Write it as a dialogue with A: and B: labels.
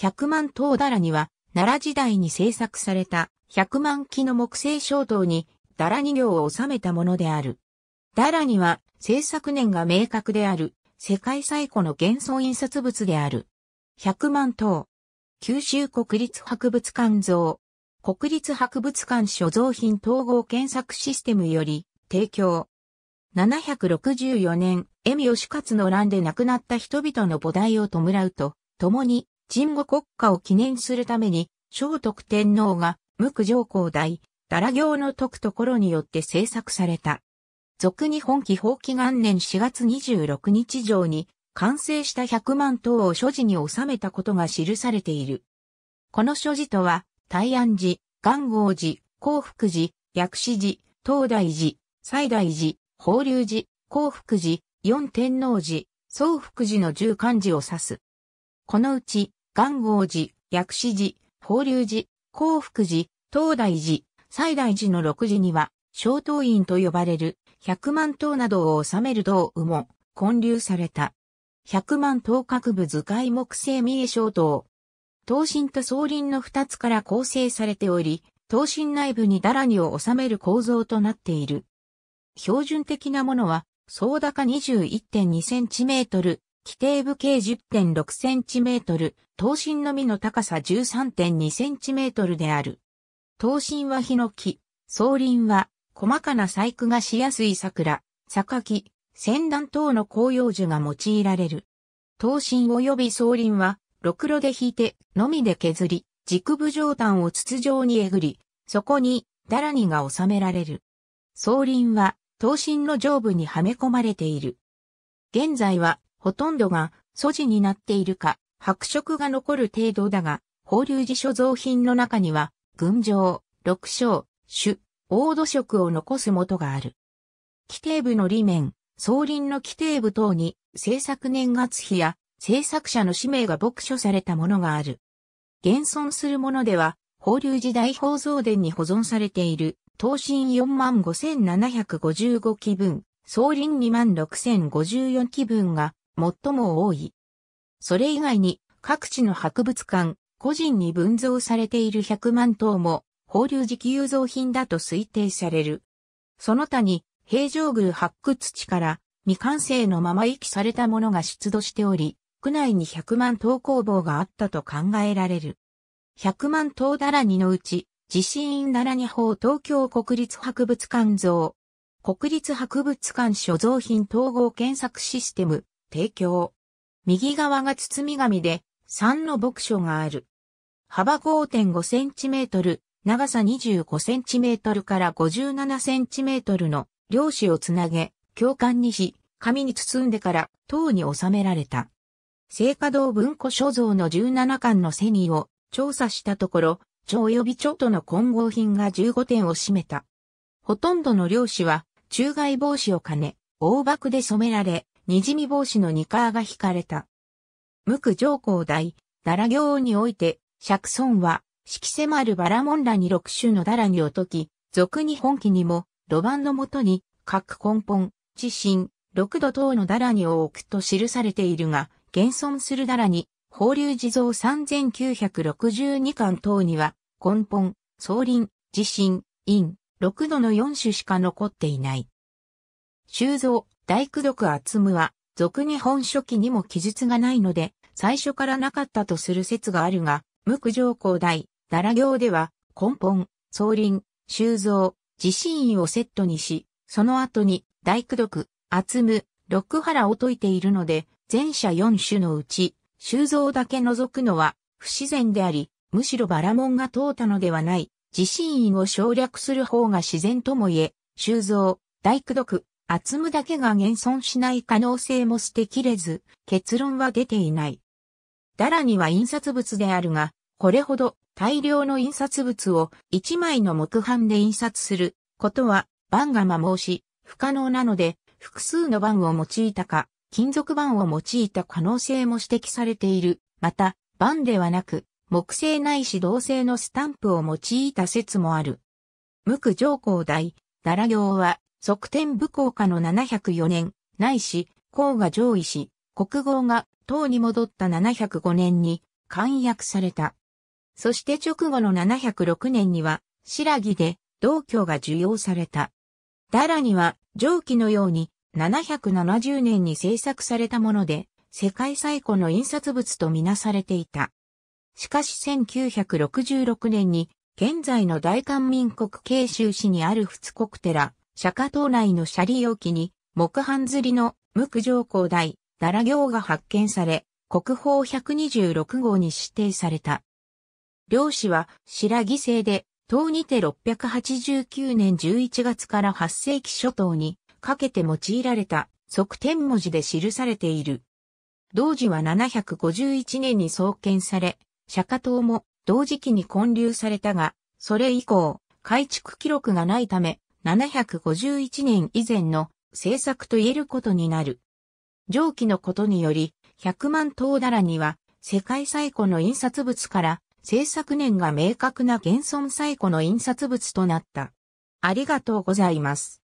A: 百万灯だらには、奈良時代に制作された百万機の木製小灯に、だら二行を収めたものである。だらには、制作年が明確である、世界最古の幻想印刷物である。百万灯。九州国立博物館像。国立博物館所蔵品統合検索システムより提供。764年、江見カ勝の乱で亡くなった人々の菩提を弔うと、共に鎮護国家を記念するために、聖徳天皇が、無垢上皇大、だら行の解くところによって制作された。俗日本紀法紀元年4月26日上に、完成した100万頭を所持に収めたことが記されている。この所持とは、大安寺、元号寺、幸福寺、薬師寺、東大寺、西大寺、法隆寺、幸福寺、四天王寺、宗福寺の十漢字を指す。このうち、元号寺、薬師寺、法隆寺、幸福寺、東大寺、西大寺の六寺には、小刀院と呼ばれる、百万刀などを収める道具も建立された。百万刀各部図解木製三重小刀。東身と総林の二つから構成されており、東身内部にだらにを収める構造となっている。標準的なものは、総高21.2センチメートル、規定部径 10.6cm、頭身のみの高さ 13.2cm である。頭身はヒノキ、総輪は細かな細工がしやすい桜、榊、仙段等の紅葉樹が用いられる。頭身及び総輪は、ろくろで引いて、のみで削り、軸部上端を筒状にえぐり、そこに、だらにが収められる。総輪は、頭身の上部にはめ込まれている。現在は、ほとんどが素地になっているか、白色が残る程度だが、法隆寺所蔵品の中には、群青、六章、種、黄土色を残す元がある。規定部の裏面、総輪の規定部等に、制作年月日や、制作者の氏名が牧書されたものがある。現存するものでは、法隆寺大宝蔵殿に保存されている、東進45,755基分、総輪26,054基分が、最も多い。それ以外に各地の博物館、個人に分蔵されている100万頭も、放流時期有造品だと推定される。その他に、平城宮発掘地から未完成のまま遺棄されたものが出土しており、区内に100万頭工房があったと考えられる。100万頭だらにのうち、地震院だらに法東京国立博物館像、国立博物館所蔵品統合検索システム、提供。右側が包み紙で、3の牧所がある。幅5.5センチメートル、長さ25センチメートルから57センチメートルの両紙をつなげ、教官にし、紙に包んでから塔に収められた。聖火堂文庫所蔵の17巻のセニを調査したところ、蝶及び蝶との混合品が15点を占めた。ほとんどの漁師は、中外帽子を兼ね、大爆で染められ、滲み帽子のニカーが引かれた。無垢上皇大、奈良行において、釈尊は、四季迫るバラモンらに六種の奈良におとき、俗に本記にも、露伴のもとに、各根本、地震、六度等の奈良にを置くと記されているが、現存する奈良に、法隆地蔵百六十二巻等には、根本、総林、地震、陰、六度の四種しか残っていない。修造、大工読厚むは、俗日本書記にも記述がないので、最初からなかったとする説があるが、無垢上皇大、奈良行では、根本、総林、修造、自身院をセットにし、その後に、大工読、厚む、六原を解いているので、前者四種のうち、修造だけ除くのは、不自然であり、むしろバラモンが通ったのではない、自信院を省略する方が自然とも言え、修造、大工読、厚むだけが現存しない可能性も捨てきれず、結論は出ていない。ダラには印刷物であるが、これほど大量の印刷物を一枚の木版で印刷することは、版が摩耗し、不可能なので、複数の版を用いたか、金属版を用いた可能性も指摘されている。また、版ではなく、木製ないし銅製のスタンプを用いた説もある。無垢上皇大、奈良行は、側天武功下の704年、内史、功が上位し、国号が唐に戻った705年に簡約された。そして直後の706年には、白木で道教が受容された。ダラには、上記のように、770年に制作されたもので、世界最古の印刷物とみなされていた。しかし1966年に、現在の大韓民国慶州市にある仏国寺、釈迦島内のシャリ容器に、木版釣りの無垢上皇大、奈良行が発見され、国宝126号に指定された。漁師は白木製で、唐にて689年11月から8世紀初頭にかけて用いられた側天文字で記されている。同時は751年に創建され、釈迦島も同時期に建立されたが、それ以降、改築記録がないため、751年以前の制作と言えることになる。上記のことにより、100万頭だらには、世界最古の印刷物から、制作年が明確な現存最古の印刷物となった。ありがとうございます。